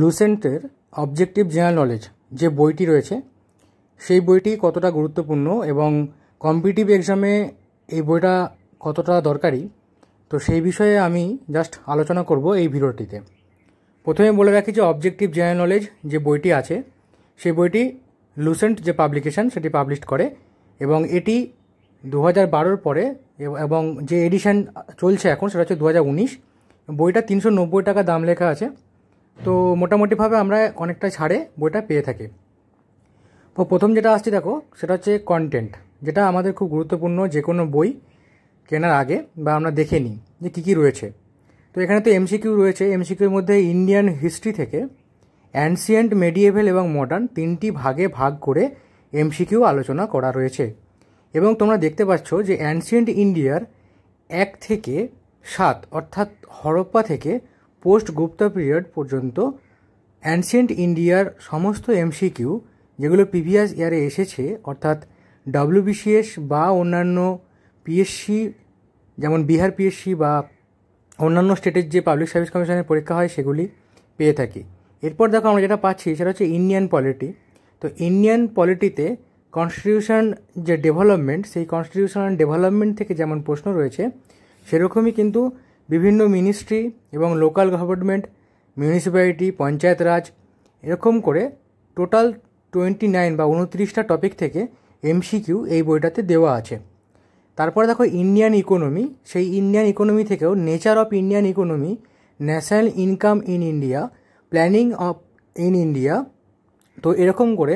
লুসেন্টের objective general knowledge যে বইটি রয়েছে সেই বইটি কতটা গুরুত্বপূর্ণ এবং কম্পিটিভ এক্সামে এই বইটা কতটা দরকারি তো সেই বিষয়ে আমি জাস্ট আলোচনা করব এই ভিডিওটিতে প্রথমে বলে রাখি যে অবজেক্টিভ জেনারেল নলেজ যে বইটি আছে সেই বইটি লুসেন্ট যে পাবলিকেশান সেটি পাবলিশ করে এবং এটি দু হাজার বারোর পরে এবং যে এডিশন চলছে এখন সেটা হচ্ছে দু হাজার উনিশ বইটা তিনশো নব্বই টাকা দাম লেখা আছে তো মোটামুটিভাবে আমরা অনেকটা ছাড়ে বইটা পেয়ে থাকি তো প্রথম যেটা আসছে দেখো সেটা হচ্ছে কন্টেন্ট যেটা আমাদের খুব গুরুত্বপূর্ণ যে কোনো বই কেনার আগে বা আমরা দেখে নিই যে কী কী রয়েছে তো এখানে তো এমসিকিউ রয়েছে এমসিকিউর মধ্যে ইন্ডিয়ান হিস্ট্রি থেকে অ্যান্সিয়েন্ট মেডিয়েভেল এবং মডার্ন তিনটি ভাগে ভাগ করে এমসিকিউ আলোচনা করা রয়েছে এবং তোমরা দেখতে পাচ্ছ যে অ্যান্সিয়েন্ট ইন্ডিয়ার এক থেকে সাত অর্থাৎ হরপ্পা থেকে পোস্ট গুপ্তা পিরিয়ড পর্যন্ত অ্যানসেন্ট ইন্ডিয়ার সমস্ত এমসিকিউ যেগুলো প্রিভিয়াস ইয়ারে এসেছে অর্থাৎ ডাব্লিউবিসিএস বা অন্যান্য পিএসসি যেমন বিহার পিএসসি বা অন্যান্য স্টেটের যে পাবলিক সার্ভিস কমিশনের পরীক্ষা হয় সেগুলি পেয়ে থাকি এরপর দেখো আমরা যেটা পাচ্ছি সেটা হচ্ছে ইন্ডিয়ান পলিটি তো ইন্ডিয়ান পলিটিতে কনস্টিটিউশন যে ডেভেলপমেন্ট সেই কনস্টিটিউশন ডেভেলপমেন্ট থেকে যেমন প্রশ্ন রয়েছে সেরকমই কিন্তু বিভিন্ন মিনিস্ট্রি এবং local government municipality panchayat raj এরকম করে টোটাল টোয়েন্টি নাইন বা উনত্রিশটা টপিক থেকে এমসিকিউ এই বইটাতে দেওয়া আছে তারপরে দেখো ইন্ডিয়ান ইকোনমি সেই ইন্ডিয়ান ইকোনমি থেকেও nature of Indian economy national income in India planning of in India তো এরকম করে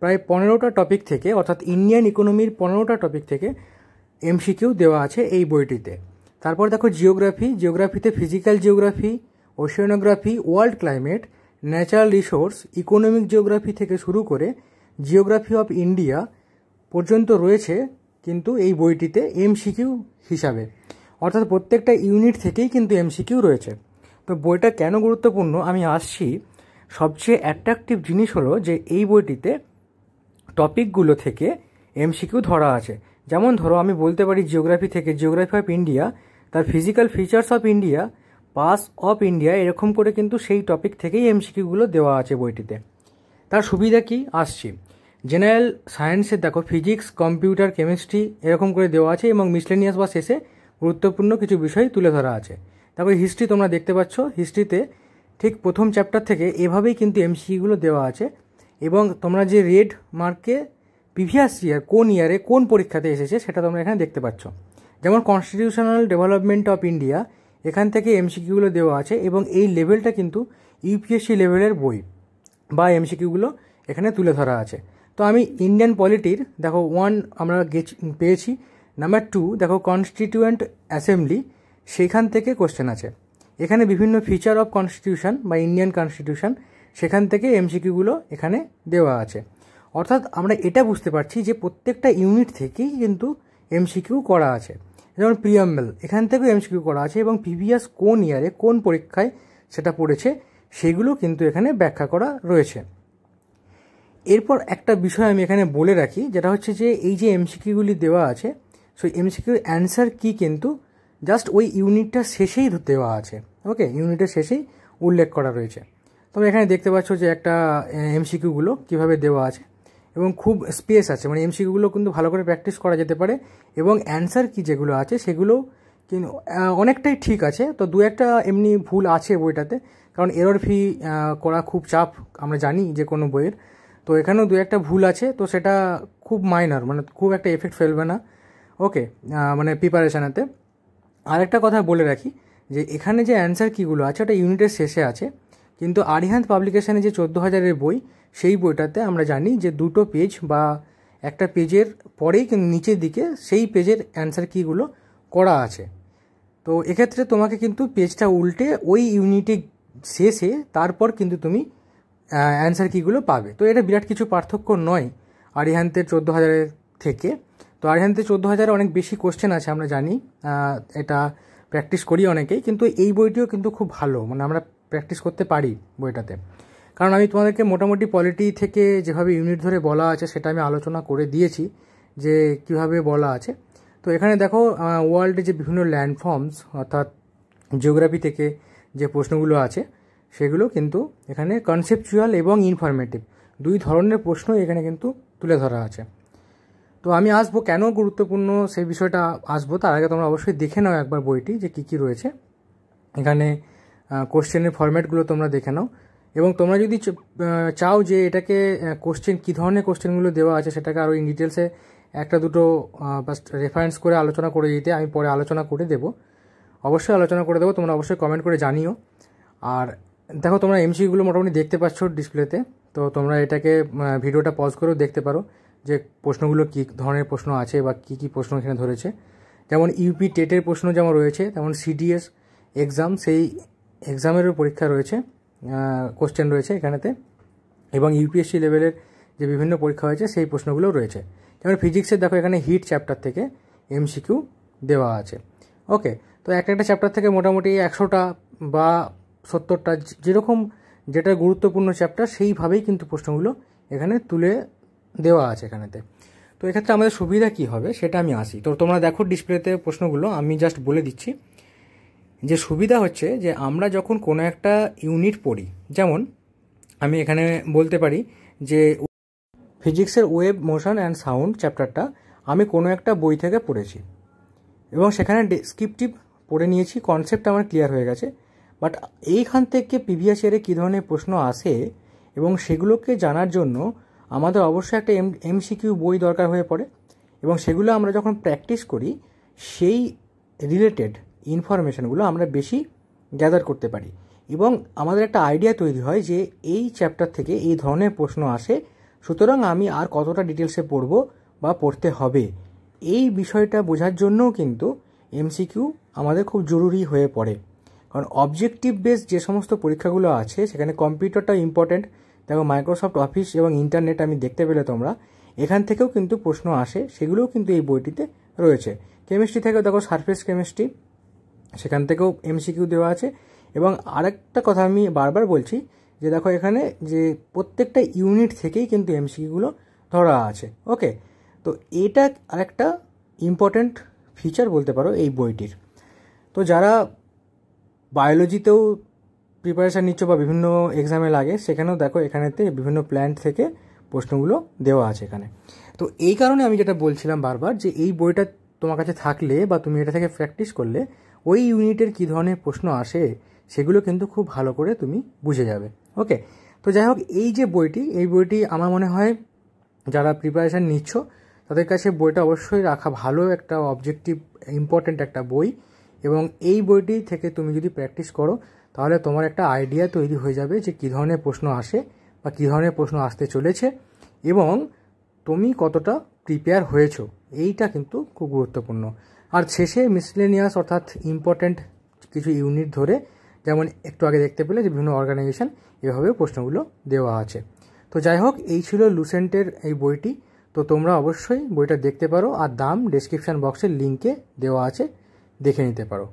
প্রায় পনেরোটা টপিক থেকে অর্থাৎ ইন্ডিয়ান ইকোনমির পনেরোটা টপিক থেকে এমসিকিউ দেওয়া আছে এই বইটিতে তারপর দেখো জিওগ্রাফি জিওগ্রাফিতে physical geography oceanography world climate natural resource economic geography থেকে শুরু করে জিওগ্রাফি অফ ইন্ডিয়া পর্যন্ত রয়েছে কিন্তু এই বইটিতে এমসিকিউ হিসাবে অর্থাৎ প্রত্যেকটা ইউনিট থেকেই কিন্তু এমসিকিউ রয়েছে তো বইটা কেন গুরুত্বপূর্ণ আমি আসছি সবচেয়ে অ্যাট্রাকটিভ জিনিস হলো যে এই বইটিতে টপিকগুলো থেকে এমসিকিউ ধরা আছে যেমন ধরো আমি বলতে পারি জিওগ্রাফি থেকে জিওগ্রাফি অফ ইন্ডিয়া তার physical features of India pass of India এরকম করে কিন্তু সেই টপিক থেকেই এমসিকিউগুলো দেওয়া আছে বইটিতে তার সুবিধা কি আসছি জেনারেল সায়েন্সে দেখো ফিজিক্স কম্পিউটার কেমিস্ট্রি এরকম করে দেওয়া আছে এবং মিসলেনিয়াস বা শেষে গুরুত্বপূর্ণ কিছু বিষয় তুলে ধরা আছে তারপরে হিস্ট্রি তোমরা দেখতে পাচ্ছ হিস্ট্রিতে ঠিক প্রথম চ্যাপ্টার থেকে এভাবেই কিন্তু এমসিকিউগুলো দেওয়া আছে এবং তোমরা যে রেড মার্কে প্রিভিয়াস ইয়ার কোন ইয়ারে কোন পরীক্ষাতে এসেছে সেটা তোমরা এখানে দেখতে পাচ্ছ যেমন কনস্টিটিউশনাল ডেভেলপমেন্ট অফ ইন্ডিয়া এখান থেকে এমসিকিউগুলো দেওয়া আছে এবং এই লেভেলটা কিন্তু ইউপিএসসি লেভেলের বই বা এমসিকিউগুলো এখানে তুলে ধরা আছে তো আমি ইন্ডিয়ান পলিটির দেখো ওয়ান আমরা গেছি পেয়েছি নাম্বার টু দেখো কনস্টিটিউয়েন্ট অ্যাসেম্বলি সেখান থেকে কোশ্চেন আছে এখানে বিভিন্ন ফিচার অফ কনস্টিটিউশন বা ইন্ডিয়ান কনস্টিটিউশন সেখান থেকে এমসিকিউগুলো এখানে দেওয়া আছে অর্থাৎ আমরা এটা বুঝতে পারছি যে প্রত্যেকটা ইউনিট থেকেই কিন্তু এমসিকিউ করা আছে যেমন প্রিয়াম্বেল এখান থেকেও এমসিকিউ করা আছে এবং প্রিভিয়াস কোন ইয়ারে কোন পরীক্ষায় সেটা পড়েছে সেগুলো কিন্তু এখানে ব্যাখ্যা করা রয়েছে এরপর একটা বিষয় আমি এখানে বলে রাখি যেটা হচ্ছে যে এই যে এমসিকিউগুলি দেওয়া আছে সো এমসিকিউর অ্যান্সার কী কিন্তু জাস্ট ওই ইউনিটটার শেষেই দেওয়া আছে ওকে ইউনিটের শেষেই উল্লেখ করা রয়েছে তবে এখানে দেখতে পাচ্ছ যে একটা এমসিকিউগুলো কীভাবে দেওয়া আছে এবং খুব স্পেস আছে মানে এমসিকিউগুলো কিন্তু ভালো করে প্র্যাকটিস করা যেতে পারে এবং অ্যান্সার কি যেগুলো আছে সেগুলো কিন্তু অনেকটাই ঠিক আছে তো দু একটা এমনি ভুল আছে বইটাতে কারণ এরর ফি করা খুব চাপ আমরা জানি যে কোনো বইয়ের তো এখানেও দু একটা ভুল আছে তো সেটা খুব মাইনার মানে খুব একটা এফেক্ট ফেলবে না ওকে মানে প্রিপারেশানেতে আরেকটা কথা বলে রাখি যে এখানে যে অ্যান্সার কিগুলো আছে ওটা ইউনিটের শেষে আছে কিন্তু আরিহান্ত পাবলিকেশানে যে চোদ্দো হাজারের বই সেই বইটাতে আমরা জানি যে দুটো পেজ বা একটা পেজের পরেই কিন্তু নিচের দিকে সেই পেজের অ্যান্সার কীগুলো করা আছে তো এক্ষেত্রে তোমাকে কিন্তু পেজটা উল্টে ওই ইউনিটে শেষে তারপর কিন্তু তুমি অ্যান্সার কীগুলো পাবে তো এটা বিরাট কিছু পার্থক্য নয় আরিহান্তের চোদ্দো হাজারের থেকে তো আরিহান্তের চোদ্দো হাজারে অনেক বেশি কোশ্চেন আছে আমরা জানি এটা প্র্যাকটিস করি অনেকেই কিন্তু এই বইটিও কিন্তু খুব ভালো মানে আমরা প্র্যাকটিস করতে পারি বইটাতে কারণ আমি তোমাদেরকে মোটামুটি পলিটি থেকে যেভাবে ইউনিট ধরে বলা আছে সেটা আমি আলোচনা করে দিয়েছি যে কিভাবে বলা আছে তো এখানে দেখো ওয়ার্ল্ডে যে বিভিন্ন ল্যান্ডফর্মস অর্থাৎ জিওগ্রাফি থেকে যে প্রশ্নগুলো আছে সেগুলো কিন্তু এখানে কনসেপচুয়াল এবং ইনফরমেটিভ দুই ধরনের প্রশ্ন এখানে কিন্তু তুলে ধরা আছে তো আমি আসবো কেন গুরুত্বপূর্ণ সেই বিষয়টা আসবো তার আগে তোমরা অবশ্যই দেখে নাও একবার বইটি যে কী কী রয়েছে এখানে কোশ্চেনের ফর্ম্যাটগুলো তোমরা দেখে নাও এবং তোমরা যদি চাও যে এটাকে কোশ্চেন কী ধরনের কোশ্চেনগুলো দেওয়া আছে সেটাকে আরও ইন ডিটেলসে একটা দুটো বাস্ট রেফারেন্স করে আলোচনা করে দিতে আমি পরে আলোচনা করে দেবো অবশ্যই আলোচনা করে দেবো তোমরা অবশ্যই কমেন্ট করে জানিও আর দেখো তোমরা এমসিগুলো মোটামুটি দেখতে পাচ্ছ ডিসপ্লেতে তো তোমরা এটাকে ভিডিওটা পজ করেও দেখতে পারো যে প্রশ্নগুলো কী ধরনের প্রশ্ন আছে বা কী কী প্রশ্ন এখানে ধরেছে যেমন ইউপি টেটের প্রশ্ন যেমন রয়েছে তেমন সিডিএস এক্সাম সেই এক্সামেরও পরীক্ষা রয়েছে কোশ্চেন রয়েছে এখানেতে এবং ইউপিএসসি লেভেলের যে বিভিন্ন পরীক্ষা হয়েছে সেই প্রশ্নগুলো রয়েছে যেমন ফিজিক্সের দেখো এখানে হিট চ্যাপ্টার থেকে এমসিকিউ দেওয়া আছে ওকে তো এক একটা চ্যাপ্টার থেকে মোটামুটি একশোটা বা সত্তরটা যেরকম যেটা গুরুত্বপূর্ণ চ্যাপ্টার সেইভাবেই কিন্তু প্রশ্নগুলো এখানে তুলে দেওয়া আছে এখানেতে তো এক্ষেত্রে আমাদের সুবিধা কী হবে সেটা আমি আসি তো তোমরা দেখো ডিসপ্লেতে প্রশ্নগুলো আমি জাস্ট বলে দিচ্ছি যে সুবিধা হচ্ছে যে আমরা যখন কোনো একটা ইউনিট পড়ি যেমন আমি এখানে বলতে পারি যে ফিজিক্সের ওয়েব মোশন অ্যান্ড সাউন্ড চ্যাপ্টারটা আমি কোনো একটা বই থেকে পড়েছি এবং সেখানে ডেসক্রিপটিভ পড়ে নিয়েছি কনসেপ্ট আমার ক্লিয়ার হয়ে গেছে বাট এইখান থেকে পিভিএস এর কী ধরনের প্রশ্ন আসে এবং সেগুলোকে জানার জন্য আমাদের অবশ্যই একটা এম এমসিকিউ বই দরকার হয়ে পড়ে এবং সেগুলো আমরা যখন প্র্যাকটিস করি সেই রিলেটেড ইনফরমেশানগুলো আমরা বেশি গ্যাদার করতে পারি এবং আমাদের একটা আইডিয়া তৈরি হয় যে এই চ্যাপ্টার থেকে এই ধরনের প্রশ্ন আসে সুতরাং আমি আর কতটা ডিটেলসে পড়ব বা পড়তে হবে এই বিষয়টা বোঝার জন্যও কিন্তু এমসিকিউ আমাদের খুব জরুরি হয়ে পড়ে কারণ অবজেক্টিভ বেস যে সমস্ত পরীক্ষাগুলো আছে সেখানে কম্পিউটারটা ইম্পর্ট্যান্ট দেখো মাইক্রোসফট অফিস এবং ইন্টারনেট আমি দেখতে পেলে তোমরা এখান থেকেও কিন্তু প্রশ্ন আসে সেগুলোও কিন্তু এই বইটিতে রয়েছে কেমিস্ট্রি থেকে দেখো সারফেস কেমিস্ট্রি সেখান থেকেও এমসিকিউ দেওয়া আছে এবং আরেকটা কথা আমি বারবার বলছি যে দেখো এখানে যে প্রত্যেকটা ইউনিট থেকেই কিন্তু এমসিকিউগুলো ধরা আছে ওকে তো এটা আরেকটা ইম্পর্ট্যান্ট ফিচার বলতে পারো এই বইটির তো যারা বায়োলজিতেও প্রিপারেশান নিচ্ছ বা বিভিন্ন এক্সামে লাগে সেখানেও দেখো এখানেতে বিভিন্ন প্ল্যান্ট থেকে প্রশ্নগুলো দেওয়া আছে এখানে তো এই কারণে আমি যেটা বলছিলাম বারবার যে এই বইটা তোমার কাছে থাকলে বা তুমি এটা থেকে প্র্যাকটিস করলে ওই ইউনিটের কী ধরনের প্রশ্ন আসে সেগুলো কিন্তু খুব ভালো করে তুমি বুঝে যাবে ওকে তো যাই হোক এই যে বইটি এই বইটি আমার মনে হয় যারা প্রিপারেশান নিচ্ছ তাদের কাছে বইটা অবশ্যই রাখা ভালো একটা অবজেক্টিভ ইম্পর্ট্যান্ট একটা বই এবং এই বইটি থেকে তুমি যদি প্র্যাকটিস করো তাহলে তোমার একটা আইডিয়া তৈরি হয়ে যাবে যে কী ধরনের প্রশ্ন আসে বা কী ধরনের প্রশ্ন আসতে চলেছে এবং তুমি কতটা প্রিপেয়ার হয়েছো এইটা কিন্তু খুব গুরুত্বপূর্ণ আর শেষে মিসলেনিয়াস অর্থাৎ ইম্পর্ট্যান্ট কিছু ইউনিট ধরে যেমন একটু আগে দেখতে পেলে যে বিভিন্ন অর্গানাইজেশন এভাবে প্রশ্নগুলো দেওয়া আছে তো যাই হোক এই ছিল লুসেন্টের এই বইটি তো তোমরা অবশ্যই বইটা দেখতে পারো আর দাম ডেসক্রিপশান বক্সের লিঙ্কে দেওয়া আছে দেখে নিতে পারো